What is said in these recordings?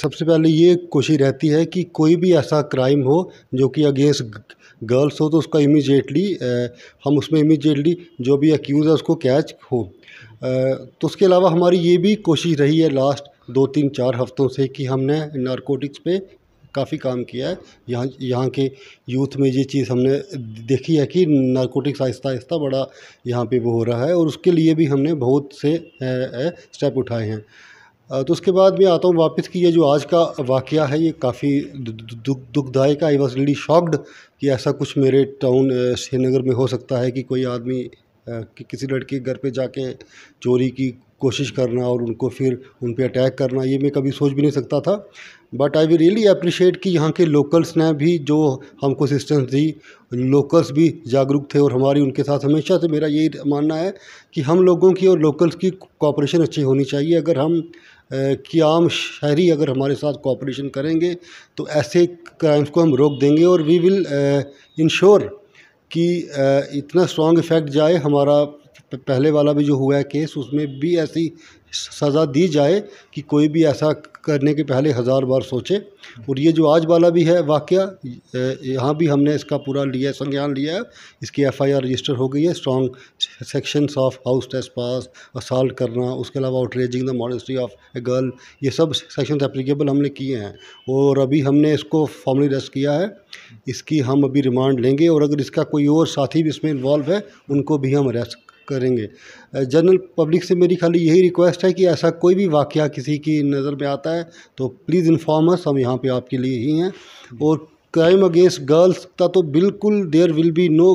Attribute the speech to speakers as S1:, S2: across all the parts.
S1: सबसे पहले ये कोशिश रहती है कि कोई भी ऐसा क्राइम हो जो कि अगेंस्ट गर्ल्स हो तो उसका इमीजिएटली हम उसमें इमीजिएटली जो भी एक्यूज़ है उसको कैच हो तो उसके अलावा हमारी ये भी कोशिश रही है लास्ट दो तीन चार हफ्तों से कि हमने नारकोटिक्स पे काफ़ी काम किया है यहाँ यहाँ के यूथ में ये चीज़ हमने देखी है कि नारकोटिक्स आहिस्ता आहिस्ता बड़ा यहाँ पे वो हो रहा है और उसके लिए भी हमने बहुत से स्टेप उठाए हैं तो उसके बाद मैं आता हूँ वापस कि ये जो आज का वाक़ है ये काफ़ी दुख दुखदायक आई वॉज रियली शॉक्ड कि ऐसा कुछ मेरे टाउन श्रीनगर में हो सकता है कि कोई आदमी कि किसी लड़के के घर पे जाके चोरी की कोशिश करना और उनको फिर उन पर अटैक करना ये मैं कभी सोच भी नहीं सकता था but I we really appreciate कि यहाँ के लोकल्स ने भी जो हमको असिस्टेंस दी लोकल्स भी जागरूक थे और हमारी उनके साथ हमेशा से मेरा यही मानना है कि हम लोगों की और लोकल्स की कॉपरेशन अच्छी होनी चाहिए अगर हम कि आम शहरी अगर हमारे साथ कॉपरेशन करेंगे तो ऐसे क्राइम्स को हम रोक देंगे और वी विल इंश्योर कि इतना स्ट्रॉन्ग इफ़ेक्ट जाए हमारा पहले वाला भी जो हुआ है केस उसमें भी ऐसी सज़ा दी जाए कि कोई भी ऐसा करने के पहले हज़ार बार सोचे और ये जो आज वाला भी है वाक़ यहाँ भी हमने इसका पूरा लिया है संज्ञान लिया है इसकी एफआईआर रजिस्टर हो गई है strong sections of house trespass assault करना उसके अलावा outraging the modesty of a girl ये सब सेक्शन एप्लीकेबल हमने किए हैं और अभी हमने इसको फॉर्मली रेस्ट किया है इसकी हम अभी रिमांड लेंगे और अगर इसका कोई और साथी भी इसमें इन्वॉल्व है उनको भी हम अरेस्ट करेंगे जनरल पब्लिक से मेरी खाली यही रिक्वेस्ट है कि ऐसा कोई भी वाक़ किसी की नज़र में आता है तो प्लीज़ इन्फॉर्म अस हम यहाँ पे आपके लिए ही हैं और क्राइम अगेंस्ट गर्ल्स का तो बिल्कुल there will be no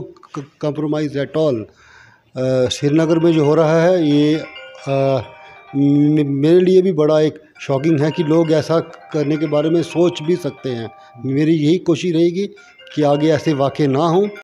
S1: compromise at all Srinagar में जो हो रहा है ये आ, मेरे लिए भी बड़ा एक शॉकिंग है कि लोग ऐसा करने के बारे में सोच भी सकते हैं मेरी यही कोशिश रहेगी कि आगे ऐसे वाक़ ना हों